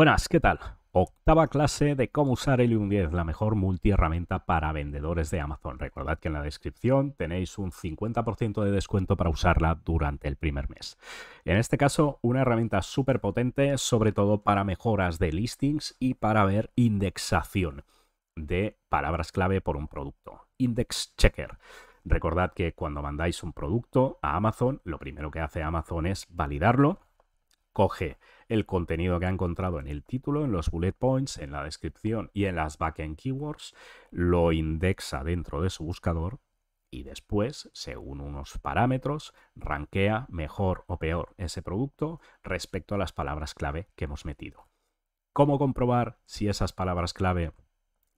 Buenas, ¿qué tal? Octava clase de cómo usar el 10, la mejor multiherramienta para vendedores de Amazon. Recordad que en la descripción tenéis un 50% de descuento para usarla durante el primer mes. En este caso, una herramienta súper potente, sobre todo para mejoras de listings y para ver indexación de palabras clave por un producto. Index Checker. Recordad que cuando mandáis un producto a Amazon, lo primero que hace Amazon es validarlo coge el contenido que ha encontrado en el título, en los bullet points, en la descripción y en las backend keywords, lo indexa dentro de su buscador y después, según unos parámetros, rankea mejor o peor ese producto respecto a las palabras clave que hemos metido. ¿Cómo comprobar si esas palabras clave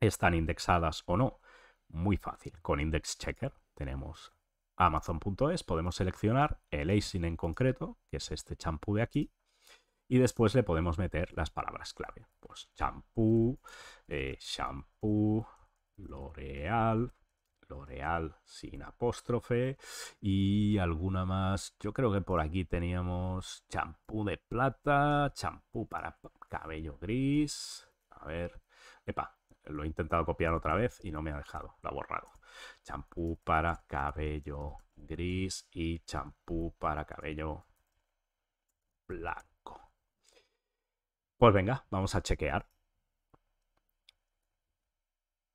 están indexadas o no? Muy fácil. Con Index Checker tenemos Amazon.es, podemos seleccionar el ASIN en concreto, que es este champú de aquí, y después le podemos meter las palabras clave. Pues champú, champú, eh, L'Oreal, L'Oreal sin apóstrofe y alguna más. Yo creo que por aquí teníamos champú de plata, champú para cabello gris. A ver, epa, lo he intentado copiar otra vez y no me ha dejado, lo ha borrado. Champú para cabello gris y champú para cabello blanco. Pues venga, vamos a chequear.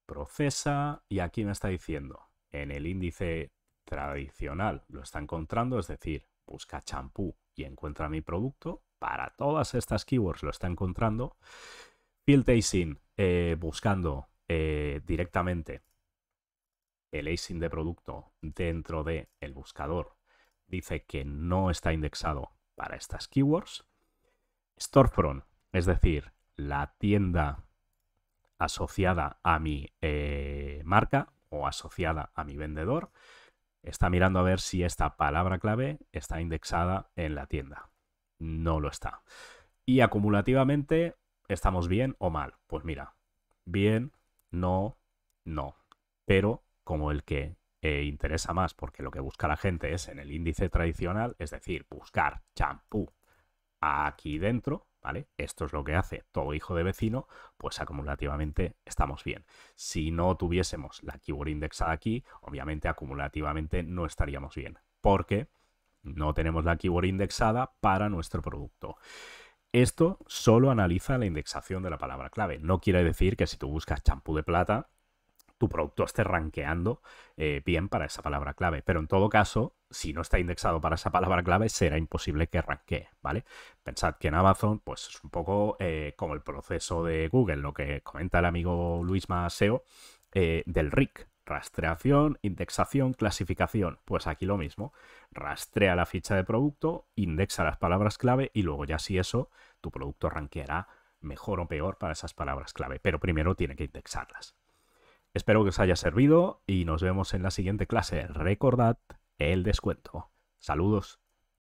Procesa y aquí me está diciendo, en el índice tradicional lo está encontrando, es decir, busca champú y encuentra mi producto. Para todas estas keywords lo está encontrando. Field Tasting, eh, buscando eh, directamente el listing de producto dentro del el buscador, dice que no está indexado para estas keywords. Storefront es decir, la tienda asociada a mi eh, marca o asociada a mi vendedor está mirando a ver si esta palabra clave está indexada en la tienda. No lo está. Y acumulativamente, ¿estamos bien o mal? Pues mira, bien, no, no. Pero como el que eh, interesa más, porque lo que busca la gente es en el índice tradicional, es decir, buscar champú aquí dentro, esto es lo que hace todo hijo de vecino, pues acumulativamente estamos bien. Si no tuviésemos la keyword indexada aquí, obviamente acumulativamente no estaríamos bien, porque no tenemos la keyword indexada para nuestro producto. Esto solo analiza la indexación de la palabra clave. No quiere decir que si tú buscas champú de plata, tu producto esté rankeando eh, bien para esa palabra clave. Pero en todo caso, si no está indexado para esa palabra clave, será imposible que ranquee, ¿vale? Pensad que en Amazon, pues es un poco eh, como el proceso de Google, lo que comenta el amigo Luis Maseo eh, del RIC. Rastreación, indexación, clasificación. Pues aquí lo mismo. Rastrea la ficha de producto, indexa las palabras clave y luego ya si eso, tu producto ranqueará mejor o peor para esas palabras clave. Pero primero tiene que indexarlas. Espero que os haya servido y nos vemos en la siguiente clase. Recordad el descuento. Saludos.